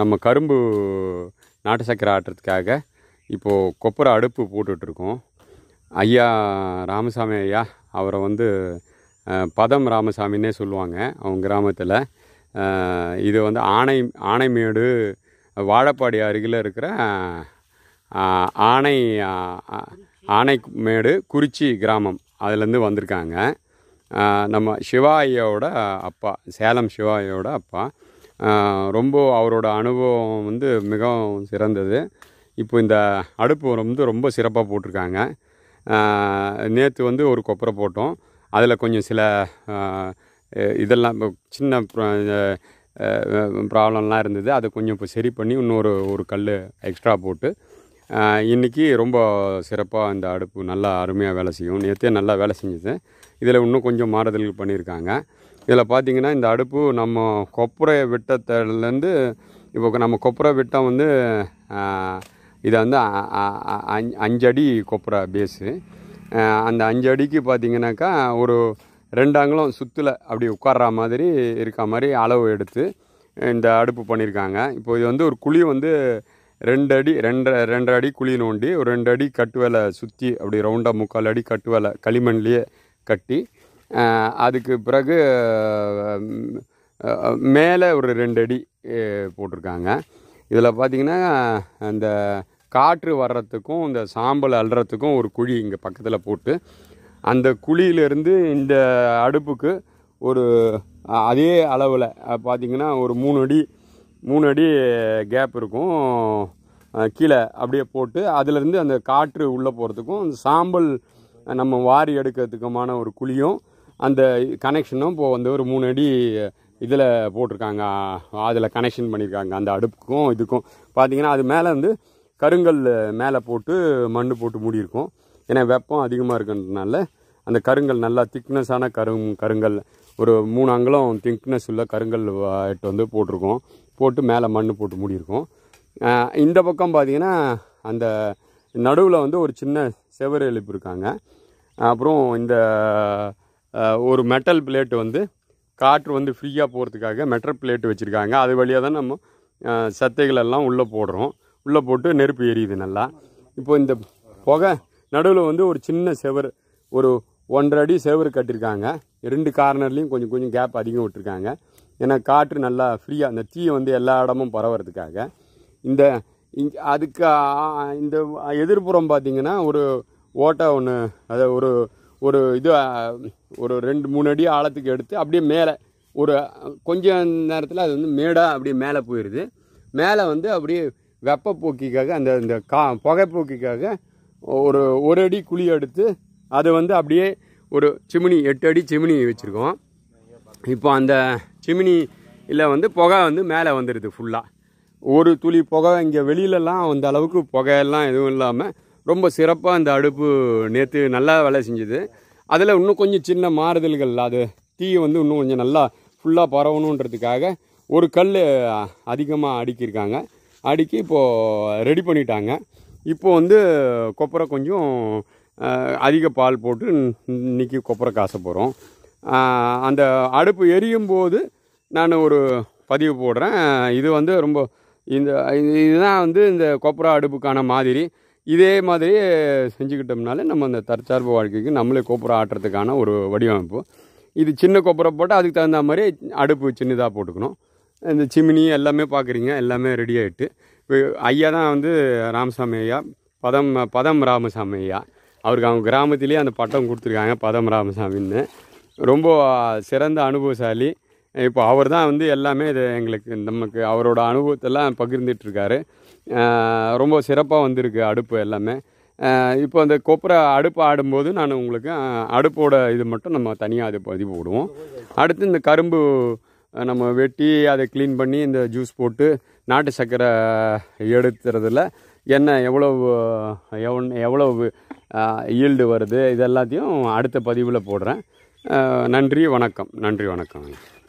நம்ம கரும்பு நாட்டு சக்கரை ஆட்டுறதுக்காக இப்போது கொப்பரை அடுப்பு போட்டுட்ருக்கோம் ஐயா ராமசாமி ஐயா அவரை வந்து பதம் ராமசாமின்னே சொல்லுவாங்க அவங்க கிராமத்தில் இது வந்து ஆனை ஆனைமேடு வாழப்பாடி அருகில் இருக்கிற ஆனை ஆனைமேடு குறிச்சி கிராமம் அதுலேருந்து வந்திருக்காங்க நம்ம சிவா ஐயாவோட அப்பா சேலம் சிவா ஐயாவோட அப்பா ரொம்ப அவரோட அனுபவம் வந்து மிகவும் சிறந்தது இப்போ இந்த அடுப்பு வந்து ரொம்ப சிறப்பாக போட்டிருக்காங்க நேற்று வந்து ஒரு கொப்பரை போட்டோம் அதில் கொஞ்சம் சில இதெல்லாம் சின்ன ப்ராப்ளம்லாம் இருந்தது அதை கொஞ்சம் இப்போ சரி பண்ணி இன்னொரு ஒரு கல் எக்ஸ்ட்ரா போட்டு இன்றைக்கி ரொம்ப சிறப்பாக இந்த அடுப்பு நல்லா அருமையாக வேலை செய்யும் நேற்றே நல்லா வேலை செஞ்சது இதில் இன்னும் கொஞ்சம் மாறுதல்கள் பண்ணியிருக்காங்க இதில் பார்த்திங்கன்னா இந்த அடுப்பு நம்ம கொப்புரை விட்டத்துலேருந்து இப்போ நம்ம கொப்புரை விட்டம் வந்து இதை வந்து அஞ்சடி கொப்புரை பேஸு அந்த அஞ்சு அடிக்கு பார்த்திங்கனாக்கா ஒரு ரெண்டாங்களும் சுற்றுல அப்படி உட்கார்ற மாதிரி இருக்க மாதிரி அளவு எடுத்து இந்த அடுப்பு பண்ணியிருக்காங்க இப்போ இது வந்து ஒரு குழி வந்து ரெண்டு அடி ரெண்டரை ரெண்டு அடி குழி நோண்டி ஒரு ரெண்டு அடி கட்டு வேலை சுற்றி அப்படி ரவுண்டாக முக்கால் அடி கட்டு வேலை களிமண்லேயே கட்டி அதுக்கு பிறகு மேலே ஒரு ரெண்டு அடி போட்டிருக்காங்க இதில் பார்த்திங்கன்னா அந்த காற்று வர்றதுக்கும் இந்த சாம்பல் அல்றத்துக்கும் ஒரு குழி இங்கே பக்கத்தில் போட்டு அந்த குழியிலேருந்து இந்த அடுப்புக்கு ஒரு அதே அளவில் பார்த்திங்கன்னா ஒரு மூணு அடி மூணு அடி கேப் இருக்கும் கீழே அப்படியே போட்டு அதிலேருந்து அந்த காற்று உள்ளே போகிறதுக்கும் அந்த சாம்பல் நம்ம வாரி எடுக்கிறதுக்குமான ஒரு குழியும் அந்த கனெக்ஷனும் இப்போது வந்து ஒரு மூணு அடி இதில் போட்டிருக்காங்க அதில் கனெக்ஷன் பண்ணியிருக்காங்க அந்த அடுப்புக்கும் இதுக்கும் பார்த்திங்கன்னா அது மேலே வந்து கருங்கல் மேலே போட்டு மண் போட்டு மூடியிருக்கும் ஏன்னா வெப்பம் அதிகமாக இருக்குன்றதுனால அந்த கருங்கல் நல்லா திக்னஸான கரு கருங்கல் ஒரு மூணு அங்கலம் திக்னஸ் உள்ள கருங்கல் எட்டு வந்து போட்டிருக்கோம் போட்டு மேலே மண் போட்டு மூடியிருக்கோம் இந்த பக்கம் பார்த்திங்கன்னா அந்த நடுவில் வந்து ஒரு சின்ன செவரு எழுப்பியிருக்காங்க அப்புறம் இந்த ஒரு மெட்டல் பிளேட்டு வந்து காற்று வந்து ஃப்ரீயாக போகிறதுக்காக மெட்டல் பிளேட்டு வச்சுருக்காங்க அது வழியாக தான் நம்ம சத்தைகள் எல்லாம் உள்ளே போடுறோம் உள்ளே போட்டு நெருப்பு எரியுது நல்லா இப்போ இந்த புகை நடுவில் வந்து ஒரு சின்ன செவர் ஒரு ஒன்றரை அடி செவர் கட்டியிருக்காங்க ரெண்டு கார்னர்லேயும் கொஞ்சம் கொஞ்சம் கேப் அதிகம் விட்டுருக்காங்க ஏன்னா காற்று நல்லா ஃப்ரீயாக அந்த தீயை வந்து எல்லா இடமும் பரவுறதுக்காக இந்த இங் அதுக்கு இந்த எதிர்ப்புறம் பார்த்திங்கன்னா ஒரு ஓட்டை ஒன்று அதை ஒரு ஒரு இது ஒரு ரெண்டு மூணு அடி ஆழத்துக்கு எடுத்து அப்படியே மேலே ஒரு கொஞ்சம் நேரத்தில் அது வந்து மேடாக அப்படியே மேலே போயிடுது மேலே வந்து அப்படியே வெப்பப்போக்கிக்காக அந்த இந்த கா புகைப்போக்கிக்காக ஒரு ஒரு அடி குழி எடுத்து அதை வந்து அப்படியே ஒரு சிமினி எட்டு அடி சிமினி வச்சுருக்கோம் இப்போ அந்த சிமினியில் வந்து புகை வந்து மேலே வந்துடுது ஃபுல்லாக ஒரு துளி புகை இங்கே வெளியிலலாம் அந்த அளவுக்கு புகையெல்லாம் எதுவும் இல்லாமல் ரொம்ப சிறப்பாக அந்த அடுப்பு நேற்று நல்லா வேலை செஞ்சுது அதில் இன்னும் கொஞ்சம் சின்ன மாறுதல்கள் அது தீயை வந்து இன்னும் கொஞ்சம் நல்லா ஃபுல்லாக பரவணுன்றதுக்காக ஒரு கல் அதிகமாக அடுக்கியிருக்காங்க அடுக்கி இப்போது ரெடி பண்ணிட்டாங்க இப்போது வந்து கொப்பரை கொஞ்சம் அதிக பால் போட்டு இன்றைக்கி கொப்பரை காசை போகிறோம் அந்த அடுப்பு எரியும் போது நான் ஒரு பதிவு போடுறேன் இது வந்து ரொம்ப இந்த இதுதான் வந்து இந்த கொப்புரா அடுப்புக்கான மாதிரி இதே மாதிரி செஞ்சுக்கிட்டோம்னாலே நம்ம அந்த தற்சார்பு வாழ்க்கைக்கு நம்மளே கொப்பரை ஆட்டுறதுக்கான ஒரு வடிவமைப்பு இது சின்ன கொப்புரை போட்டால் அதுக்கு தகுந்த மாதிரி அடுப்பு சின்னதாக போட்டுக்கணும் இந்த சிமினி எல்லாமே பார்க்குறீங்க எல்லாமே ரெடி ஆகிட்டு ஐயா தான் வந்து ராமசாமி ஐயா பதம் பதம் ராமசாமி ஐயா அவருக்கு அவங்க கிராமத்திலே அந்த பட்டம் கொடுத்துருக்காங்க பதம் ராமசாமின்னு ரொம்ப சிறந்த அனுபவசாலி இப்போ அவர் தான் வந்து எல்லாமே இது எங்களுக்கு நமக்கு அவரோட அனுபவத்தெல்லாம் பகிர்ந்துட்டுருக்காரு ரொம்ப சிறப்பாக வந்திருக்கு அடுப்பு எல்லாமே இப்போ அந்த கொப்பரை அடுப்பு ஆடும்போது நான் உங்களுக்கு அடுப்போட இது மட்டும் நம்ம தனியாக அதை பதிவு போடுவோம் அடுத்து இந்த கரும்பு நம்ம வெட்டி அதை க்ளீன் பண்ணி இந்த ஜூஸ் போட்டு நாட்டு சர்க்கரை எடுத்துறதுல என்ன எவ்வளோ எவ்வளோ ஈல்டு வருது இது எல்லாத்தையும் அடுத்த பதிவில் போடுறேன் நன்றி வணக்கம் நன்றி வணக்கம்